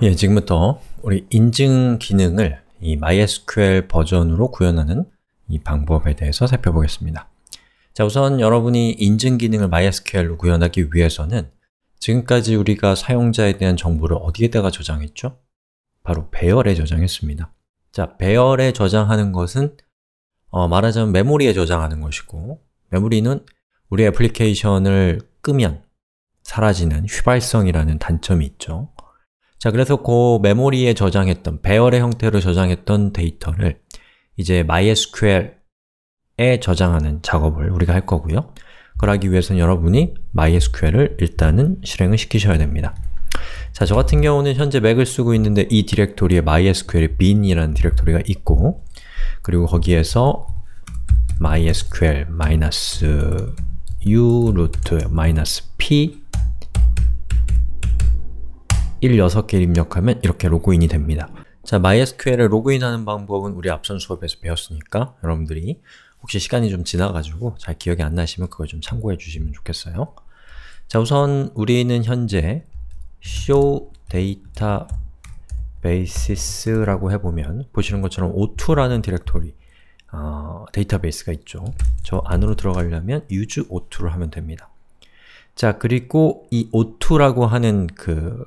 예, 지금부터 우리 인증 기능을 이 MySQL 버전으로 구현하는 이 방법에 대해서 살펴보겠습니다. 자, 우선 여러분이 인증 기능을 MySQL로 구현하기 위해서는 지금까지 우리가 사용자에 대한 정보를 어디에다가 저장했죠? 바로 배열에 저장했습니다. 자, 배열에 저장하는 것은 어, 말하자면 메모리에 저장하는 것이고 메모리는 우리 애플리케이션을 끄면 사라지는 휘발성이라는 단점이 있죠. 자, 그래서 그 메모리에 저장했던, 배열의 형태로 저장했던 데이터를 이제 MySQL에 저장하는 작업을 우리가 할 거고요. 그걸 하기 위해서는 여러분이 MySQL을 일단은 실행을 시키셔야 됩니다. 자, 저 같은 경우는 현재 맥을 쓰고 있는데 이 디렉토리에 MySQL의 bin이라는 디렉토리가 있고 그리고 거기에서 mysql-u root-p 16개를 입력하면 이렇게 로그인이 됩니다. 자, MySQL에 로그인하는 방법은 우리 앞선 수업에서 배웠으니까 여러분들이 혹시 시간이 좀 지나가지고 잘 기억이 안 나시면 그걸 좀 참고해 주시면 좋겠어요. 자, 우선 우리는 현재 show data bases라고 해보면 보시는 것처럼 o2라는 디렉토리 어, 데이터베이스가 있죠. 저 안으로 들어가려면 use o2를 하면 됩니다. 자, 그리고 이 o2라고 하는 그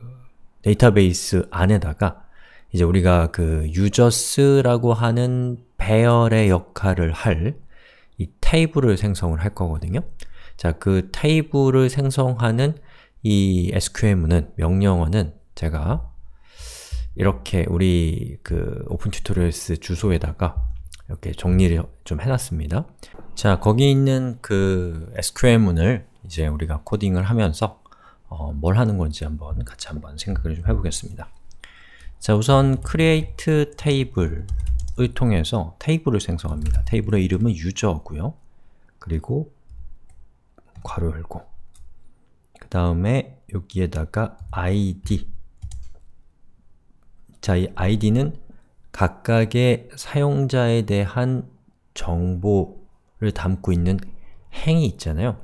데이터베이스 안에다가 이제 우리가 그 uses라고 하는 배열의 역할을 할 이 테이블을 생성을 할 거거든요. 자, 그 테이블을 생성하는 이 s q l 문은 명령어는 제가 이렇게 우리 그 오픈 튜토리얼스 주소에다가 이렇게 정리를 좀 해놨습니다. 자, 거기 있는 그 s q l 문을 이제 우리가 코딩을 하면서 어, 뭘 하는 건지 한번 같이 한번 생각을 좀 해보겠습니다. 자 우선 create table을 통해서 테이블을 생성합니다. 테이블의 이름은 유저고요. 그리고 괄호 열고 그 다음에 여기에다가 id 자, 이 id는 각각의 사용자에 대한 정보를 담고 있는 행이 있잖아요.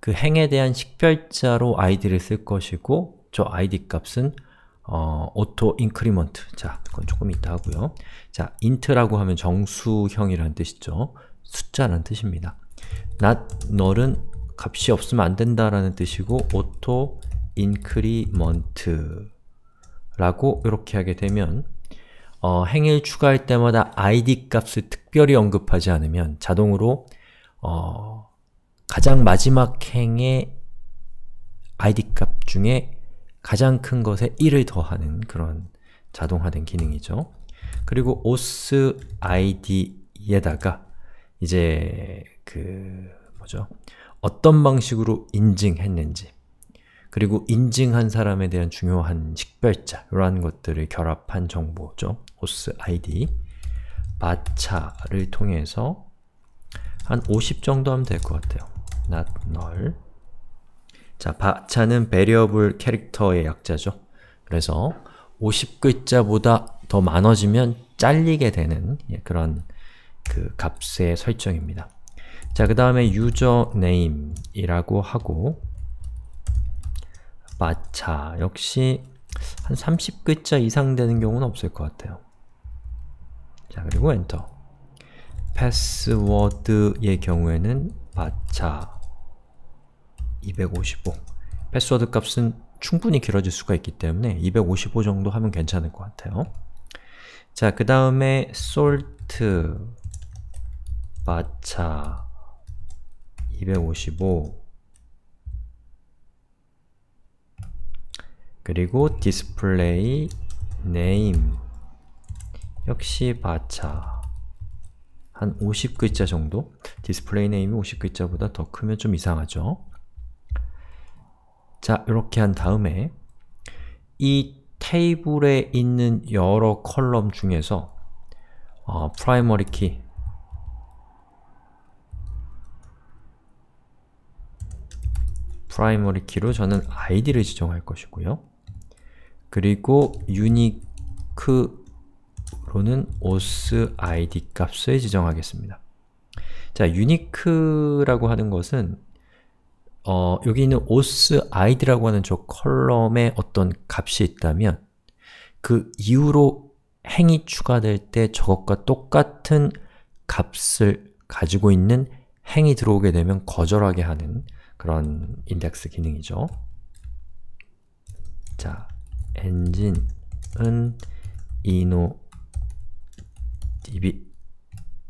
그 행에 대한 식별자로 아이디를쓸 것이고 저 아이디 값은 어, auto increment 자, 그건 조금 이따 하고요. 자, int라고 하면 정수형이라는 뜻이죠. 숫자라는 뜻입니다. not n 은 값이 없으면 안 된다라는 뜻이고 auto increment 라고 이렇게 하게 되면 어, 행을 추가할 때마다 id 값을 특별히 언급하지 않으면 자동으로 어, 가장 마지막 행의 id 값 중에 가장 큰 것에 1을 더하는 그런 자동화된 기능이죠. 그리고 os id에다가 이제 그 뭐죠? 어떤 방식으로 인증했는지 그리고 인증한 사람에 대한 중요한 식별자 이러한 것들을 결합한 정보죠. os id 마차를 통해서 한 50 정도 하면 될 것 같아요. not null 자, 바차는 variable 캐릭터의 약자죠. 그래서 50글자보다 더 많아지면 잘리게 되는 예, 그런 그 값의 설정입니다. 자, 그 다음에 username이라고 하고 바차 역시 한 30글자 이상 되는 경우는 없을 것 같아요. 자, 그리고 엔터 패스워드의 경우에는 바차 255 패스워드 값은 충분히 길어질 수가 있기 때문에 255 정도 하면 괜찮을 것 같아요. 자, 그 다음에 salt 마차 255 그리고 display name 역시 바차한 50글자 정도? 디스플레이 네임이 50글자보다 더 크면 좀 이상하죠? 자, 이렇게 한 다음에 이 테이블에 있는 여러 컬럼 중에서 어, primary key p r 로 저는 id를 지정할 것이고요. 그리고 unique로는 os id 값을 지정하겠습니다. 자, u n i 라고 하는 것은 어, 여기 있는 오스 아이디라고 하는 저 컬럼에 어떤 값이 있다면 그 이후로 행이 추가될 때 저것과 똑같은 값을 가지고 있는 행이 들어오게 되면 거절하게 하는 그런 인덱스 기능이죠. 자, 엔진은 이노 db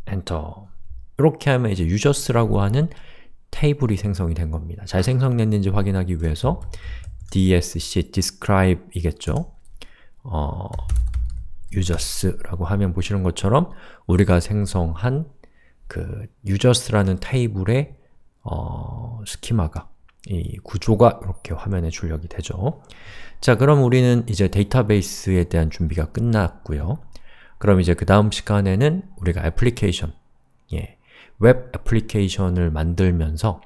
엔터 이렇게 하면 이제 uses라고 r 하는 테이블이 생성이 된 겁니다. 잘 생성됐는지 확인하기 위해서 dsc describe 이겠죠? 어, users라고 하면 보시는 것처럼 우리가 생성한 그 users라는 테이블의 어, 스키마가 이 구조가 이렇게 화면에 출력이 되죠. 자, 그럼 우리는 이제 데이터베이스에 대한 준비가 끝났고요. 그럼 이제 그 다음 시간에는 우리가 애플리케이션, 예, 웹 애플리케이션을 만들면서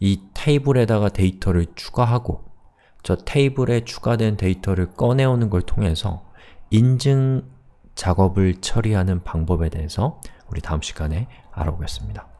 이 테이블에다가 데이터를 추가하고 저 테이블에 추가된 데이터를 꺼내오는 걸 통해서 인증 작업을 처리하는 방법에 대해서 우리 다음 시간에 알아보겠습니다.